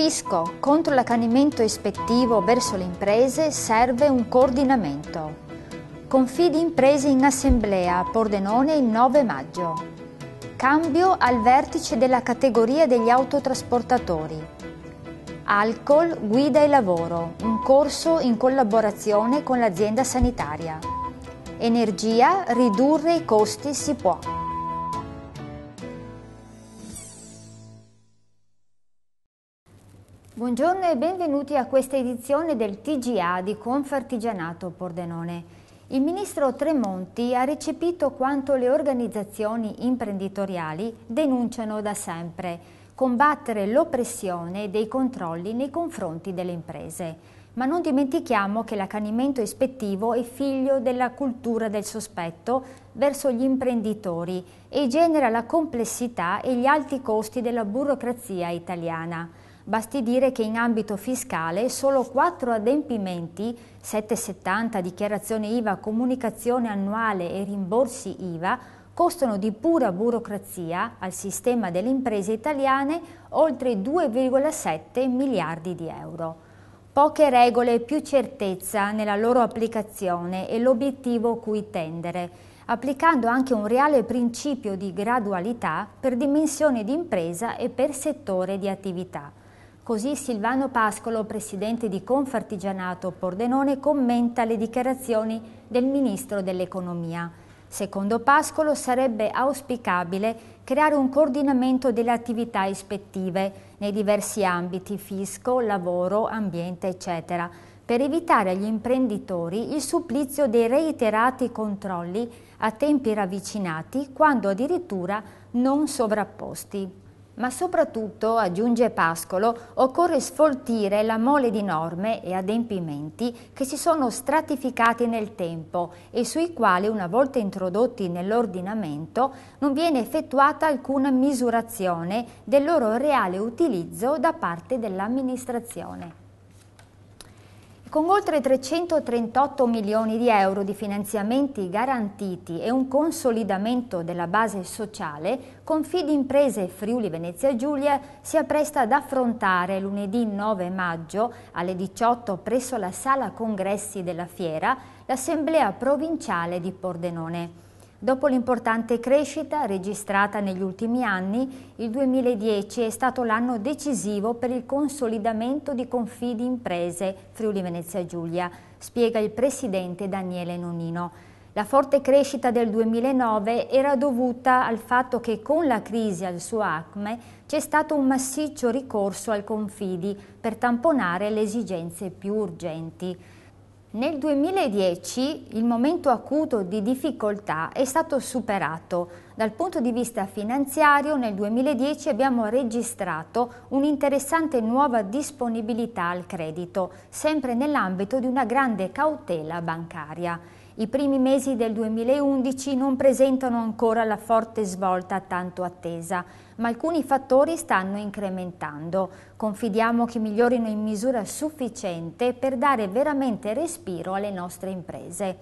fisco contro l'accanimento ispettivo verso le imprese serve un coordinamento. Confidi imprese in assemblea a Pordenone il 9 maggio. Cambio al vertice della categoria degli autotrasportatori. Alcol guida e lavoro, un corso in collaborazione con l'azienda sanitaria. Energia, ridurre i costi si può. Buongiorno e benvenuti a questa edizione del TGA di Confartigianato Pordenone. Il ministro Tremonti ha recepito quanto le organizzazioni imprenditoriali denunciano da sempre, combattere l'oppressione dei controlli nei confronti delle imprese. Ma non dimentichiamo che l'accanimento ispettivo è figlio della cultura del sospetto verso gli imprenditori e genera la complessità e gli alti costi della burocrazia italiana. Basti dire che in ambito fiscale solo quattro adempimenti, 770 dichiarazione IVA, comunicazione annuale e rimborsi IVA, costano di pura burocrazia al sistema delle imprese italiane oltre 2,7 miliardi di euro. Poche regole e più certezza nella loro applicazione è l'obiettivo cui tendere, applicando anche un reale principio di gradualità per dimensione di impresa e per settore di attività. Così Silvano Pascolo, presidente di Confartigianato Pordenone, commenta le dichiarazioni del ministro dell'Economia. Secondo Pascolo sarebbe auspicabile creare un coordinamento delle attività ispettive nei diversi ambiti, fisco, lavoro, ambiente, eccetera, per evitare agli imprenditori il supplizio dei reiterati controlli a tempi ravvicinati, quando addirittura non sovrapposti. Ma soprattutto, aggiunge Pascolo, occorre sfoltire la mole di norme e adempimenti che si sono stratificati nel tempo e sui quali, una volta introdotti nell'ordinamento, non viene effettuata alcuna misurazione del loro reale utilizzo da parte dell'amministrazione. Con oltre 338 milioni di euro di finanziamenti garantiti e un consolidamento della base sociale, Confidimprese Friuli Venezia Giulia si appresta ad affrontare lunedì 9 maggio alle 18 presso la Sala Congressi della Fiera l'Assemblea Provinciale di Pordenone. Dopo l'importante crescita registrata negli ultimi anni, il 2010 è stato l'anno decisivo per il consolidamento di Confidi Imprese Friuli Venezia Giulia, spiega il presidente Daniele Nonino. La forte crescita del 2009 era dovuta al fatto che con la crisi al suo acme c'è stato un massiccio ricorso al Confidi per tamponare le esigenze più urgenti. Nel 2010 il momento acuto di difficoltà è stato superato. Dal punto di vista finanziario nel 2010 abbiamo registrato un'interessante nuova disponibilità al credito, sempre nell'ambito di una grande cautela bancaria. I primi mesi del 2011 non presentano ancora la forte svolta tanto attesa, ma alcuni fattori stanno incrementando. Confidiamo che migliorino in misura sufficiente per dare veramente respiro alle nostre imprese.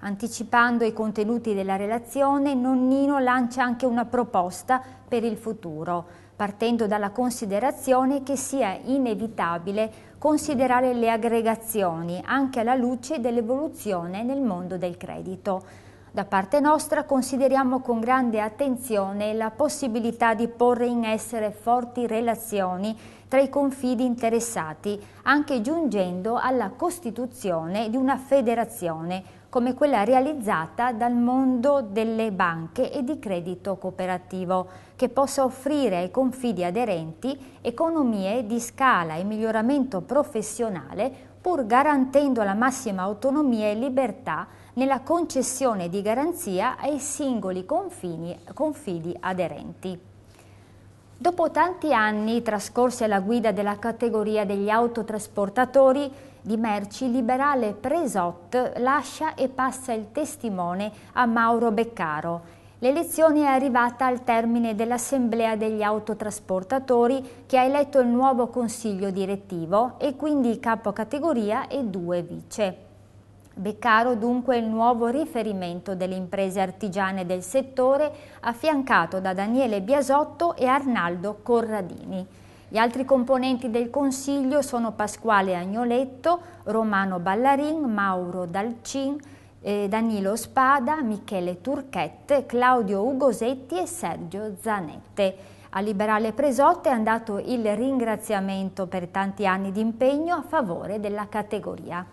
Anticipando i contenuti della relazione, Nonnino lancia anche una proposta per il futuro partendo dalla considerazione che sia inevitabile considerare le aggregazioni anche alla luce dell'evoluzione nel mondo del credito. Da parte nostra consideriamo con grande attenzione la possibilità di porre in essere forti relazioni tra i confidi interessati, anche giungendo alla costituzione di una federazione come quella realizzata dal mondo delle banche e di credito cooperativo, che possa offrire ai confidi aderenti economie di scala e miglioramento professionale pur garantendo la massima autonomia e libertà nella concessione di garanzia ai singoli confini, confidi aderenti. Dopo tanti anni trascorsi alla guida della categoria degli autotrasportatori, di merci liberale Presot lascia e passa il testimone a Mauro Beccaro. L'elezione è arrivata al termine dell'Assemblea degli autotrasportatori che ha eletto il nuovo consiglio direttivo e quindi il capo categoria e due vice. Beccaro dunque il nuovo riferimento delle imprese artigiane del settore affiancato da Daniele Biasotto e Arnaldo Corradini. Gli altri componenti del Consiglio sono Pasquale Agnoletto, Romano Ballarin, Mauro Dalcin, eh, Danilo Spada, Michele Turchette, Claudio Ugosetti e Sergio Zanette. A Liberale Presotte è andato il ringraziamento per tanti anni di impegno a favore della categoria.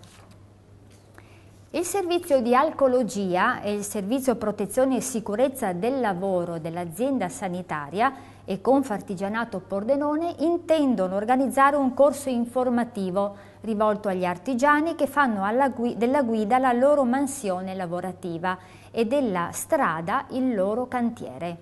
Il servizio di alcologia e il servizio protezione e sicurezza del lavoro dell'azienda sanitaria e Confartigianato Pordenone intendono organizzare un corso informativo rivolto agli artigiani che fanno gui della guida la loro mansione lavorativa e della strada il loro cantiere.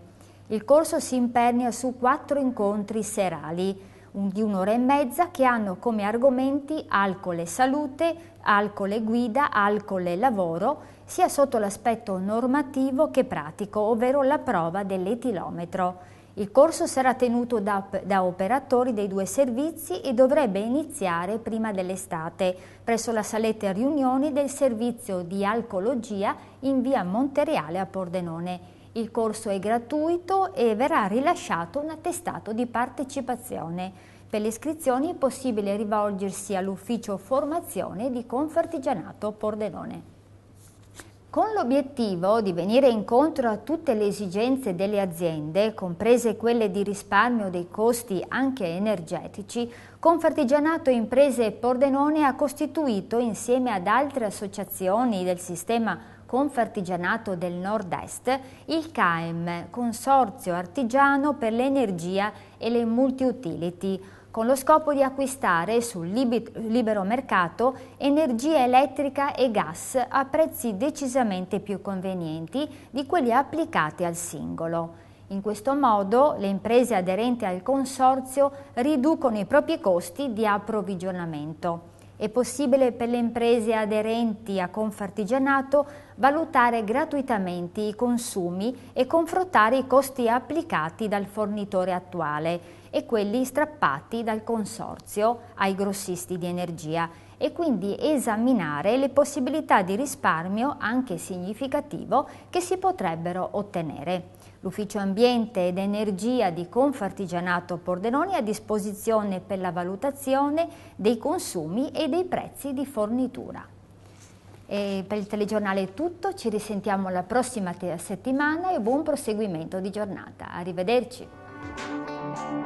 Il corso si impernia su quattro incontri serali di un'ora e mezza che hanno come argomenti alcol e salute, alcol e guida, alcol e lavoro, sia sotto l'aspetto normativo che pratico, ovvero la prova dell'etilometro. Il corso sarà tenuto da, da, operatori dei due servizi e dovrebbe iniziare prima dell'estate presso la saletta riunioni del servizio di alcologia in via Montereale a Pordenone. Il corso è gratuito e verrà rilasciato un attestato di partecipazione. Per le iscrizioni è possibile rivolgersi all'ufficio formazione di Confartigianato Pordenone. Con l'obiettivo di venire incontro a tutte le esigenze delle aziende, comprese quelle di risparmio dei costi anche energetici, Confartigianato Imprese Pordenone ha costituito, insieme ad altre associazioni del sistema Confartigianato del Nord-Est, il CAEM, Consorzio Artigiano per l'Energia e le Multiutility, con lo scopo di acquistare sul libero mercato energia elettrica e gas a prezzi decisamente più convenienti di quelli applicati al singolo. In questo modo le imprese aderenti al consorzio riducono i propri costi di approvvigionamento. È possibile per le imprese aderenti a Confartigianato valutare gratuitamente i consumi e confrontare i costi applicati dal fornitore attuale e quelli strappati dal consorzio ai grossisti di energia e quindi esaminare le possibilità di risparmio anche significativo che si potrebbero ottenere. L'Ufficio Ambiente ed Energia di Confartigianato Pordenone è a disposizione per la valutazione dei consumi e dei prezzi di fornitura. E per il telegiornale è tutto, ci risentiamo la prossima settimana e buon proseguimento di giornata. Arrivederci.